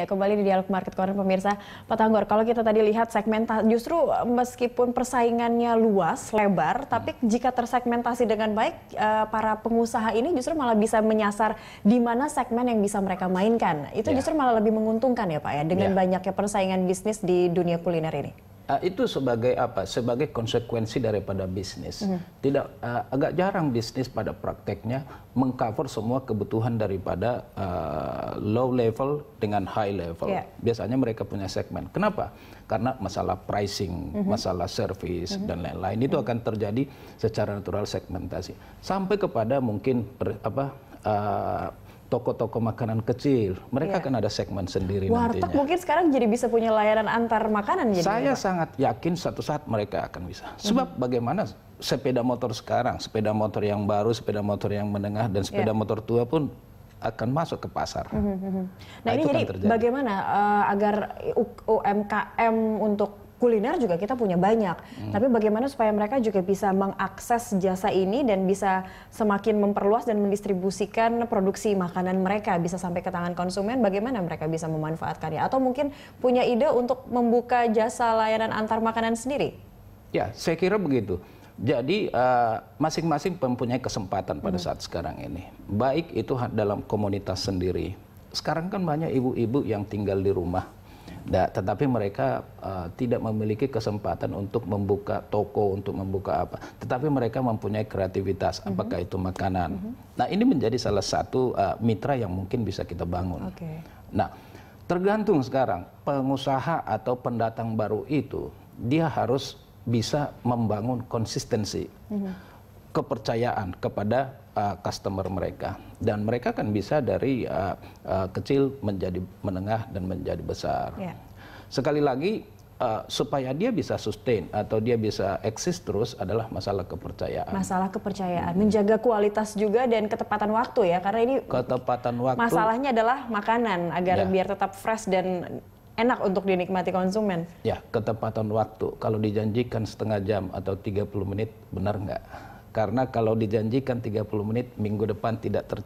Ya, kembali di Dialog Market Corner pemirsa Pak Tanggor, kalau kita tadi lihat segmen justru meskipun persaingannya luas, lebar, tapi jika tersegmentasi dengan baik eh, para pengusaha ini justru malah bisa menyasar di mana segmen yang bisa mereka mainkan. Itu ya. justru malah lebih menguntungkan ya Pak ya dengan ya. banyaknya persaingan bisnis di dunia kuliner ini uh, itu sebagai apa? Sebagai konsekuensi daripada bisnis. Mm. Tidak uh, agak jarang bisnis pada prakteknya mengcover semua kebutuhan daripada uh, low level dengan high level. Yeah. Biasanya mereka punya segmen. Kenapa? Karena masalah pricing, mm -hmm. masalah service mm -hmm. dan lain-lain itu mm -hmm. akan terjadi secara natural segmentasi sampai kepada mungkin per, apa uh, toko-toko makanan kecil, mereka yeah. kan ada segmen sendiri Warteg nantinya. mungkin sekarang jadi bisa punya layanan antar makanan jadi. Saya sangat yakin satu saat mereka akan bisa. Sebab mm -hmm. bagaimana sepeda motor sekarang, sepeda motor yang baru, sepeda motor yang menengah dan sepeda yeah. motor tua pun akan masuk ke pasar. Mm -hmm. Nah, nah ini kan jadi kan bagaimana uh, agar UMKM untuk kuliner juga kita punya banyak. Hmm. Tapi bagaimana supaya mereka juga bisa mengakses jasa ini dan bisa semakin memperluas dan mendistribusikan produksi makanan mereka bisa sampai ke tangan konsumen. Bagaimana mereka bisa memanfaatkannya? Atau mungkin punya ide untuk membuka jasa layanan antar makanan sendiri? Ya, saya kira begitu. Jadi eh, masing-masing uh, mempunyai kesempatan pada hmm. saat sekarang ini. Baik itu dalam komunitas sendiri. Sekarang kan banyak ibu-ibu yang tinggal di rumah Nah, tetapi mereka uh, tidak memiliki kesempatan untuk membuka toko, untuk membuka apa. Tetapi mereka mempunyai kreativitas, mm -hmm. apakah itu makanan. Mm -hmm. Nah, ini menjadi salah satu uh, mitra yang mungkin bisa kita bangun. Okay. Nah, tergantung sekarang pengusaha atau pendatang baru itu, dia harus bisa membangun konsistensi. Mm -hmm kepercayaan kepada uh, customer mereka dan mereka kan bisa dari uh, uh, kecil menjadi menengah dan menjadi besar. Yeah. Sekali lagi uh, supaya dia bisa sustain atau dia bisa eksis terus adalah masalah kepercayaan. Masalah kepercayaan, hmm. menjaga kualitas juga dan ketepatan waktu ya karena ini ketepatan waktu. Masalahnya adalah makanan agar yeah. biar tetap fresh dan enak untuk dinikmati konsumen. Ya, ketepatan waktu. Kalau dijanjikan setengah jam atau 30 menit, benar nggak? karena kalau dijanjikan 30 menit minggu depan tidak ter,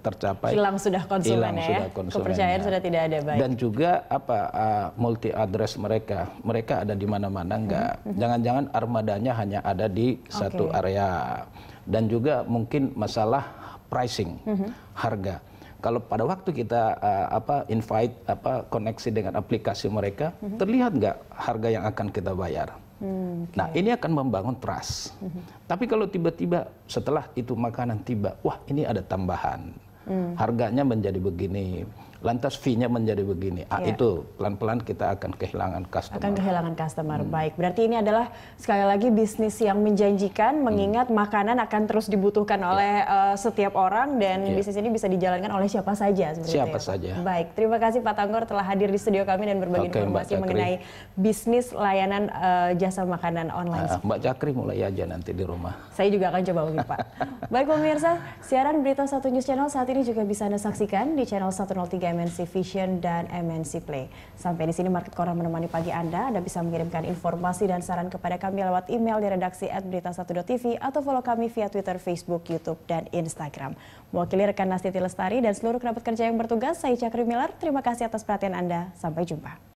tercapai hilang sudah konsumen ya kepercayaan ya. sudah tidak ada baik dan juga apa uh, multi address mereka mereka ada di mana-mana enggak hmm. Mm-hmm. jangan-jangan armadanya hanya ada di okay. satu area dan juga mungkin masalah pricing hmm. harga kalau pada waktu kita uh, apa invite apa koneksi dengan aplikasi mereka -hmm. terlihat enggak harga yang akan kita bayar Hmm, nah ini akan membangun trust. Mm-hmm. Tapi kalau tiba-tiba setelah itu makanan tiba, wah ini ada tambahan, hmm. harganya menjadi begini, lantas fee-nya menjadi begini. Ah, ya. Itu pelan-pelan kita akan kehilangan customer. Akan kehilangan customer. Hmm. Baik, berarti ini adalah sekali lagi bisnis yang menjanjikan hmm. mengingat hmm. makanan akan terus dibutuhkan ya. oleh uh, setiap orang dan ya. bisnis ini bisa dijalankan oleh siapa saja ya. Siapa saja. Baik, terima kasih Pak Tanggor telah hadir di studio kami dan berbagi okay, informasi mengenai bisnis layanan uh, jasa makanan online. Uh, Mbak Cakri mulai aja nanti di rumah. Saya juga akan coba begitu, Pak. Baik pemirsa, siaran Berita Satu News Channel saat ini juga bisa Anda saksikan di channel 103 MNC Vision dan MNC Play. Sampai di sini Market Corner menemani pagi Anda. Anda bisa mengirimkan informasi dan saran kepada kami lewat email di redaksi @berita1.tv atau follow kami via Twitter, Facebook, YouTube, dan Instagram. Mewakili rekan Nastiti Lestari dan seluruh kerabat kerja yang bertugas, saya Cakri Miller. Terima kasih atas perhatian Anda. Sampai jumpa.